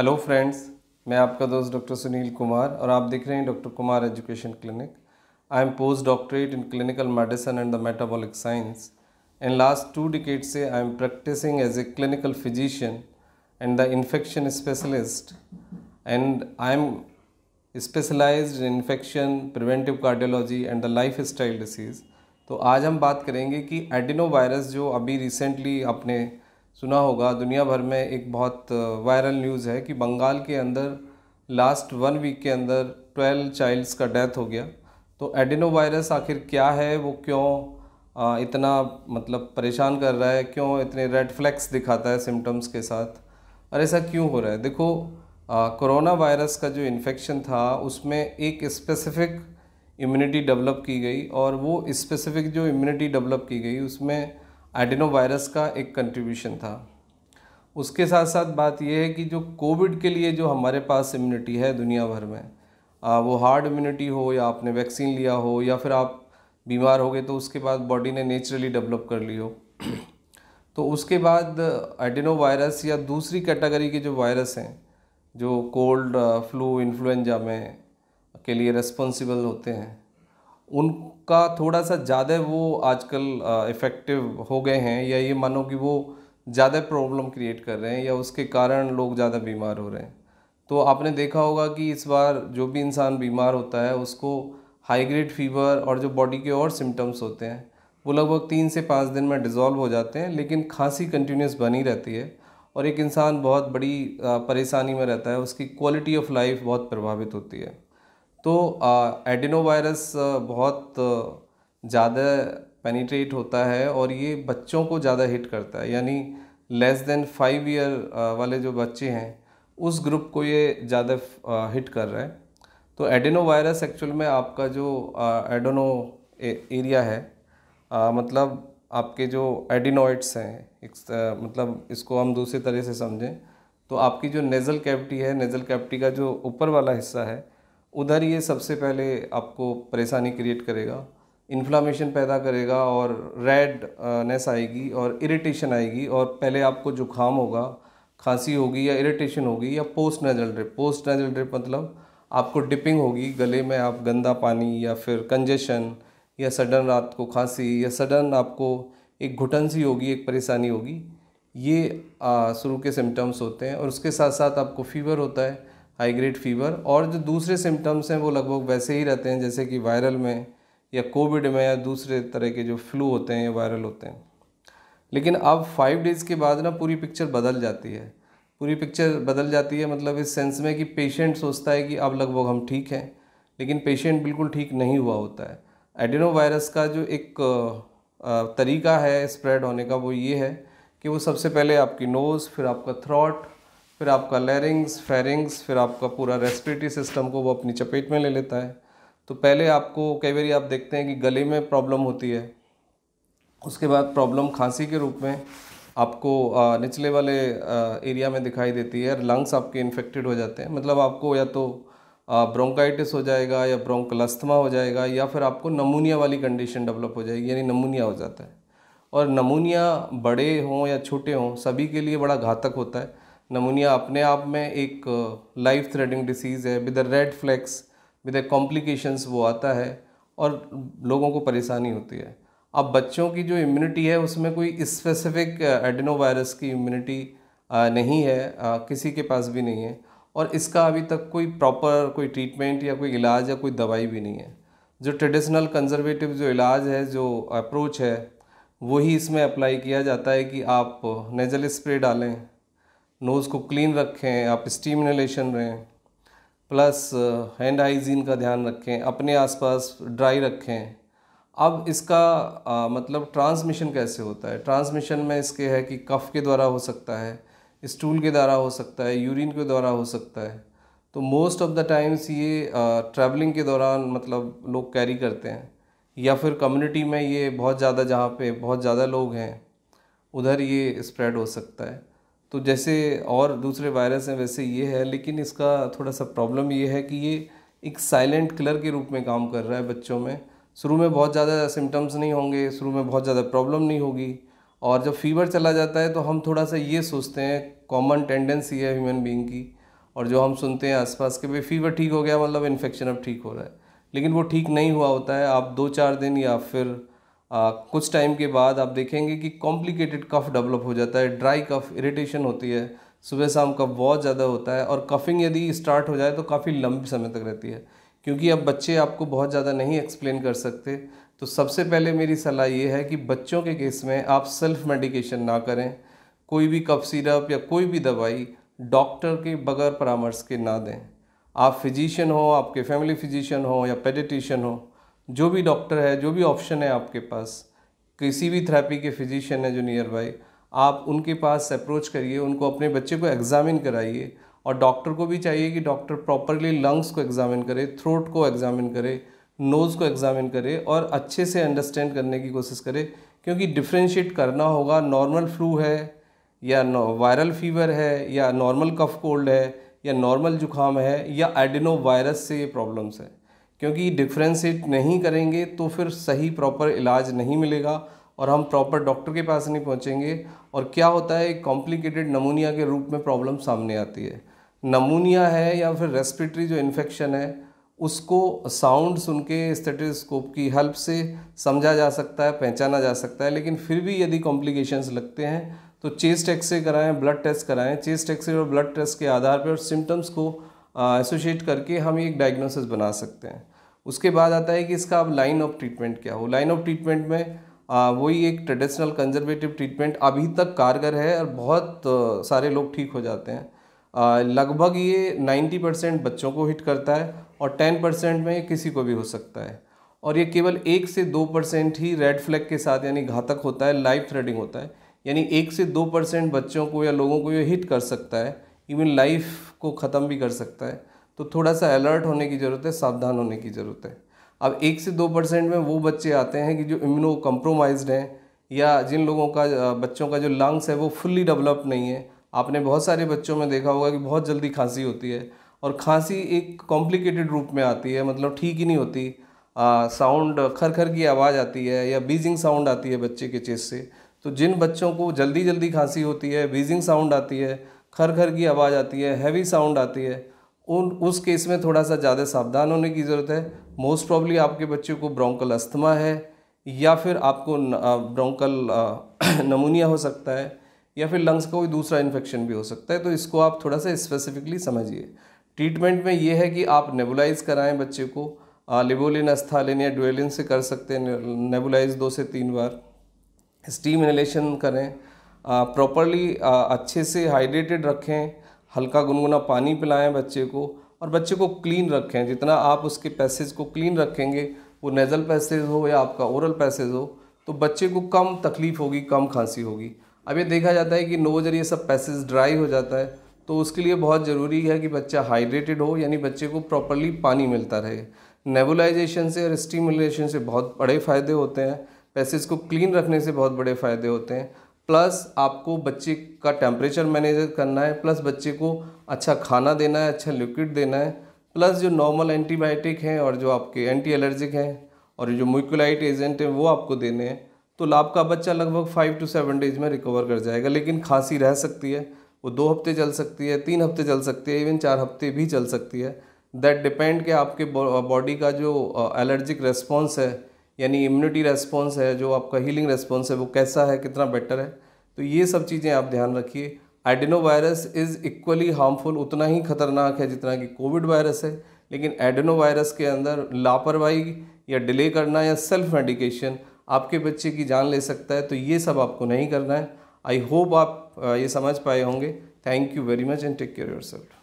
hello friends मैं आपका दोस्त डॉक्टर सुनील कुमार और आप देख रहे हैं doctor Kumar education clinic I am post doctorate in clinical medicine and the metabolic science and last two decade से I am practising as a clinical physician and the infection specialist and I am specialise in infection preventive cardiology and the lifestyle disease तो आज हम बात करेंगे कि adeno virus जो अभी recently अपने सुना होगा दुनिया भर में एक बहुत वायरल न्यूज़ है कि बंगाल के अंदर लास्ट वन वीक के अंदर ट्वेल्व चाइल्ड्स का डेथ हो गया तो एडिनो वायरस आखिर क्या है वो क्यों इतना मतलब परेशान कर रहा है क्यों इतने रेड फ्लैक्स दिखाता है सिम्टम्स के साथ और ऐसा क्यों हो रहा है देखो कोरोना वायरस का जो इन्फेक्शन था उसमें एक स्पेसिफ़िक इम्यूनिटी डेवलप की गई और वो स्पेसिफ़िक जो इम्यूनिटी डेवलप की गई उसमें एडिनो वायरस का एक कंट्रीब्यूशन था उसके साथ साथ बात यह है कि जो कोविड के लिए जो हमारे पास इम्यूनिटी है दुनिया भर में आ, वो हार्ड इम्यूनिटी हो या आपने वैक्सीन लिया हो या फिर आप बीमार हो गए तो उसके बाद बॉडी ने नेचुरली डेवलप कर ली हो तो उसके बाद एडिनो वायरस या दूसरी कैटेगरी के जो वायरस हैं जो कोल्ड फ्लू इन्फ्लुएंजा में के लिए रेस्पॉन्सिबल होते हैं उनका थोड़ा सा ज़्यादा वो आजकल इफ़ेक्टिव हो गए हैं या ये मानो कि वो ज़्यादा प्रॉब्लम क्रिएट कर रहे हैं या उसके कारण लोग ज़्यादा बीमार हो रहे हैं तो आपने देखा होगा कि इस बार जो भी इंसान बीमार होता है उसको हाई ग्रेड फीवर और जो बॉडी के और सिम्टम्स होते हैं वो लगभग तीन से पाँच दिन में डिज़ोल्व हो जाते हैं लेकिन खांसी कंटिन्यूस बनी रहती है और एक इंसान बहुत बड़ी परेशानी में रहता है उसकी क्वालिटी ऑफ लाइफ बहुत प्रभावित होती है तो एडिनोवायरस बहुत ज़्यादा पेनिट्रेट होता है और ये बच्चों को ज़्यादा हिट करता है यानी लेस देन फाइव ईयर वाले जो बच्चे हैं उस ग्रुप को ये ज़्यादा हिट कर रहा है तो वायरस एक्चुअल में आपका जो एडोनो एरिया है आ, मतलब आपके जो एडिनोइड्स हैं मतलब इसको हम दूसरी तरह से समझें तो आपकी जो नेज़ल कैविटी है नेज़ल कैविटी का जो ऊपर वाला हिस्सा है उधर ये सबसे पहले आपको परेशानी क्रिएट करेगा इन्फ्लामेशन पैदा करेगा और रेडनेस आएगी और इरिटेशन आएगी और पहले आपको जुकाम होगा खांसी होगी या इरिटेशन होगी या post nasal drip post nasal drip मतलब आपको डिपिंग होगी गले में आप गंदा पानी या फिर कंजेशन या सडन रात को खांसी या सडन आपको एक घुटन सी होगी एक परेशानी होगी ये शुरू के सिम्टम्स होते हैं और उसके साथ साथ आपको फीवर होता है हाई ग्रेड फीवर और जो दूसरे सिम्टम्स हैं वो लगभग वैसे ही रहते हैं जैसे कि वायरल में या कोविड में या दूसरे तरह के जो फ्लू होते हैं या वायरल होते हैं लेकिन अब फाइव डेज़ के बाद ना पूरी पिक्चर बदल जाती है पूरी पिक्चर बदल जाती है मतलब इस सेंस में कि पेशेंट सोचता है कि अब लगभग हम ठीक हैं लेकिन पेशेंट बिल्कुल ठीक नहीं हुआ होता है एडिनो वायरस का जो एक तरीका है स्प्रेड होने का वो ये है कि वो सबसे पहले आपकी नोज़ फिर आपका थ्रॉट फिर आपका लैरिंग्स फेरिंग्स फिर आपका पूरा रेस्पिरेटरी सिस्टम को वो अपनी चपेट में ले लेता है तो पहले आपको कई बार आप देखते हैं कि गले में प्रॉब्लम होती है उसके बाद प्रॉब्लम खांसी के रूप में आपको निचले वाले एरिया में दिखाई देती है लंग्स आपके इन्फेक्टेड हो जाते हैं मतलब आपको या तो ब्रोंकाइटिस हो जाएगा या ब्रोंकलस्थमा हो जाएगा या फिर आपको नमूनिया वाली कंडीशन डेवलप हो जाएगी यानी नमूनिया हो जाता है और नमूनिया बड़े हों या छोटे हों सभी के लिए बड़ा घातक होता है नमूनिया अपने आप में एक लाइफ थ्रेडिंग डिसीज़ है with red flags with complications वो आता है और लोगों को परेशानी होती है अब बच्चों की जो इम्यूनिटी है उसमें कोई स्पेसिफिक एडिनो वायरस की इम्यूनिटी नहीं है किसी के पास भी नहीं है और इसका अभी तक कोई प्रॉपर कोई ट्रीटमेंट या कोई इलाज या कोई दवाई भी नहीं है जो ट्रेडिशनल कंजर्वेटिव जो इलाज है जो अप्रोच है वही इसमें अप्लाई किया जाता है कि आप नेजल स्प्रे डालें नोज़ को क्लीन रखें आप स्टीम रहें प्लस हैंड हाइजीन का ध्यान रखें अपने आसपास ड्राई रखें अब इसका आ, मतलब ट्रांसमिशन कैसे होता है ट्रांसमिशन में इसके है कि कफ़ के द्वारा हो सकता है स्टूल के द्वारा हो सकता है यूरिन के द्वारा हो सकता है तो मोस्ट ऑफ़ द टाइम्स ये ट्रैवलिंग के दौरान मतलब लोग कैरी करते हैं या फिर कम्युनिटी में ये बहुत ज़्यादा जहाँ पे बहुत ज़्यादा लोग हैं उधर ये स्प्रेड हो सकता है तो जैसे और दूसरे वायरस हैं वैसे ये है लेकिन इसका थोड़ा सा प्रॉब्लम ये है कि ये एक साइलेंट किलर के रूप में काम कर रहा है बच्चों में शुरू में बहुत ज़्यादा सिम्टम्स नहीं होंगे शुरू में बहुत ज़्यादा प्रॉब्लम नहीं होगी और जब फीवर चला जाता है तो हम थोड़ा सा ये सोचते हैं कॉमन टेंडेंसी है ह्यूमन बींग की और जो हम सुनते हैं आसपास के भाई फीवर ठीक हो गया मतलब इन्फेक्शन अब ठीक हो रहा है लेकिन वो ठीक नहीं हुआ होता है आप दो चार दिन या फिर आ, कुछ टाइम के बाद आप देखेंगे कि कॉम्प्लिकेटेड कफ डेवलप हो जाता है ड्राई कफ इरिटेशन होती है सुबह शाम कफ बहुत ज़्यादा होता है और कफिंग यदि स्टार्ट हो जाए तो काफ़ी लंबे समय तक रहती है क्योंकि अब बच्चे आपको बहुत ज़्यादा नहीं एक्सप्लेन कर सकते तो सबसे पहले मेरी सलाह ये है कि बच्चों के केस में आप सेल्फ मेडिकेशन ना करें कोई भी कफ सिरप या कोई भी दवाई डॉक्टर के बगैर परामर्श के ना दें आप फिजिशियन हो आपके फैमिली फिजिशियन हो या पेडिटिशियन हो जो भी डॉक्टर है जो भी ऑप्शन है आपके पास किसी भी थेरेपी के फिजिशियन है जो नियर बाई आप उनके पास अप्रोच करिए उनको अपने बच्चे को एग्ज़ामिन कराइए और डॉक्टर को भी चाहिए कि डॉक्टर प्रॉपरली लंग्स को एग्ज़ामिन करे थ्रोट को एग्ज़ामिन करे नोज़ को एग्ज़ामिन करे और अच्छे से अंडरस्टैंड करने की कोशिश करे क्योंकि डिफ्रेंशिएट करना होगा नॉर्मल फ्लू है या वायरल फीवर है या नॉर्मल कफ कोल्ड है या नॉर्मल जुकाम है या एडिनो वायरस से ये प्रॉब्लम्स हैं क्योंकि डिफ्रेंशिएट नहीं करेंगे तो फिर सही प्रॉपर इलाज नहीं मिलेगा और हम प्रॉपर डॉक्टर के पास नहीं पहुंचेंगे और क्या होता है कॉम्प्लिकेटेड नमूनिया के रूप में प्रॉब्लम सामने आती है नमूनिया है या फिर रेस्पिरेटरी जो इन्फेक्शन है उसको साउंड सुन के स्टेटोस्कोप की हेल्प से समझा जा सकता है पहचाना जा सकता है लेकिन फिर भी यदि कॉम्प्लिकेशंस लगते हैं तो चेस्ट एक्सरे कराएं ब्लड टेस्ट कराएं चेस्ट एक्सरे और ब्लड टेस्ट के आधार पर सिम्टम्स को एसोशिएट करके हम एक डायग्नोसिस बना सकते हैं उसके बाद आता है कि इसका अब लाइन ऑफ ट्रीटमेंट क्या हो लाइन ऑफ ट्रीटमेंट में वही एक ट्रेडिशनल कंजर्वेटिव ट्रीटमेंट अभी तक कारगर है और बहुत सारे लोग ठीक हो जाते हैं लगभग ये 90 परसेंट बच्चों को हिट करता है और 10 परसेंट में किसी को भी हो सकता है और ये केवल एक से दो परसेंट ही रेड फ्लैग के साथ यानी घातक होता है लाइफ थ्रेडिंग होता है यानी एक से दो परसेंट बच्चों को या लोगों को ये हिट कर सकता है इवन लाइफ को ख़त्म भी कर सकता है तो थोड़ा सा अलर्ट होने की ज़रूरत है सावधान होने की ज़रूरत है अब एक से दो परसेंट में वो बच्चे आते हैं कि जो इम्यूनो कम्प्रोमाइज्ड हैं या जिन लोगों का बच्चों का जो लंग्स है वो फुल्ली डेवलप नहीं है आपने बहुत सारे बच्चों में देखा होगा कि बहुत जल्दी खांसी होती है और खांसी एक कॉम्प्लिकेटेड रूप में आती है मतलब ठीक ही नहीं होती साउंड खर खर की आवाज़ आती है या बीजिंग साउंड आती है बच्चे के चेस से तो जिन बच्चों को जल्दी जल्दी खांसी होती है बीजिंग साउंड आती है खर खर की आवाज़ आती है हैवी साउंड आती है उन उस केस में थोड़ा सा ज़्यादा सावधान होने की ज़रूरत है मोस्ट प्रॉब्ली आपके बच्चे को ब्रोंकल अस्थमा है या फिर आपको ब्रोंकल नमूनिया हो सकता है या फिर लंग्स का कोई दूसरा इन्फेक्शन भी हो सकता है तो इसको आप थोड़ा सा स्पेसिफिकली समझिए ट्रीटमेंट में ये है कि आप नेबुलाइज कराएं बच्चे को लिबोलिन अस्थालिन या डुएलिन से कर सकते हैं नेबुलाइज दो से तीन बार स्टीम इनहेलेशन करें प्रॉपरली अच्छे से हाइड्रेटेड रखें हल्का गुनगुना पानी पिलाएं बच्चे को और बच्चे को क्लीन रखें जितना आप उसके पैसेज को क्लीन रखेंगे वो नेज़ल पैसेज हो या आपका ओरल पैसेज हो तो बच्चे को कम तकलीफ़ होगी कम खांसी होगी अब ये देखा जाता है कि नोज़र ये सब पैसेज ड्राई हो जाता है तो उसके लिए बहुत ज़रूरी है कि बच्चा हाइड्रेटेड हो यानी बच्चे को प्रॉपरली पानी मिलता रहे नेबुलाइजेशन से और स्टीमुलेशन से बहुत बड़े फ़ायदे होते हैं पैसेज को क्लीन रखने से बहुत बड़े फ़ायदे होते हैं प्लस आपको बच्चे का टेम्परेचर मैनेज करना है प्लस बच्चे को अच्छा खाना देना है अच्छा लिक्विड देना है प्लस जो नॉर्मल एंटीबायोटिक हैं और जो आपके एंटी एलर्जिक हैं और जो म्यूकुलाइट एजेंट हैं वो आपको देने हैं तो लाभ का बच्चा लगभग फाइव टू सेवन डेज में रिकवर कर जाएगा लेकिन खांसी रह सकती है वो दो हफ्ते चल सकती है तीन हफ्ते चल सकती है इवन चार हफ्ते भी चल सकती है दैट डिपेंड कि आपके बॉडी का जो एलर्जिक रेस्पॉन्स है यानी इम्यूनिटी रेस्पॉन्स है जो आपका हीलिंग रेस्पॉन्स है वो कैसा है कितना बेटर है तो ये सब चीज़ें आप ध्यान रखिए adenovirus is equally harmful उतना ही खतरनाक है जितना कि कोविड वायरस है लेकिन एडिनो वायरस के अंदर लापरवाही या डिले करना या सेल्फ मेडिकेशन आपके बच्चे की जान ले सकता है तो ये सब आपको नहीं करना है आई होप आप ये समझ पाए होंगे thank you very much and take care your self